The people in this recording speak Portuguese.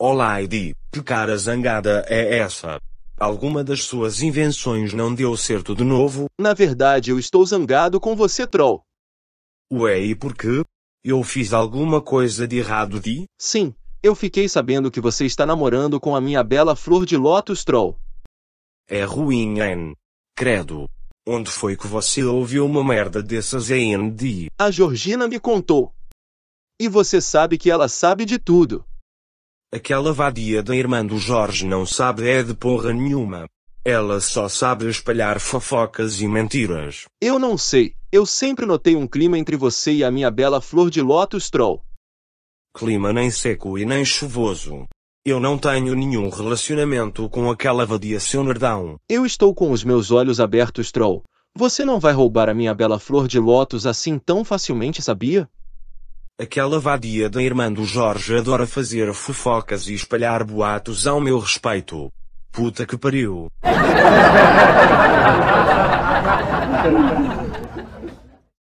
Olá, Olaide, que cara zangada é essa? Alguma das suas invenções não deu certo de novo? Na verdade, eu estou zangado com você, troll. Ué, e por quê? Eu fiz alguma coisa de errado de? Sim, eu fiquei sabendo que você está namorando com a minha bela flor de lótus, troll. É ruim, hein? Credo. Onde foi que você ouviu uma merda dessas, hein? A Georgina me contou. E você sabe que ela sabe de tudo. Aquela vadia da irmã do Jorge não sabe é de porra nenhuma. Ela só sabe espalhar fofocas e mentiras. Eu não sei. Eu sempre notei um clima entre você e a minha bela flor de lótus troll. Clima nem seco e nem chuvoso. Eu não tenho nenhum relacionamento com aquela vadia, seu nerdão. Eu estou com os meus olhos abertos, troll. Você não vai roubar a minha bela flor de lótus assim tão facilmente, sabia? Aquela vadia da irmã do Jorge adora fazer fofocas e espalhar boatos ao meu respeito. Puta que pariu.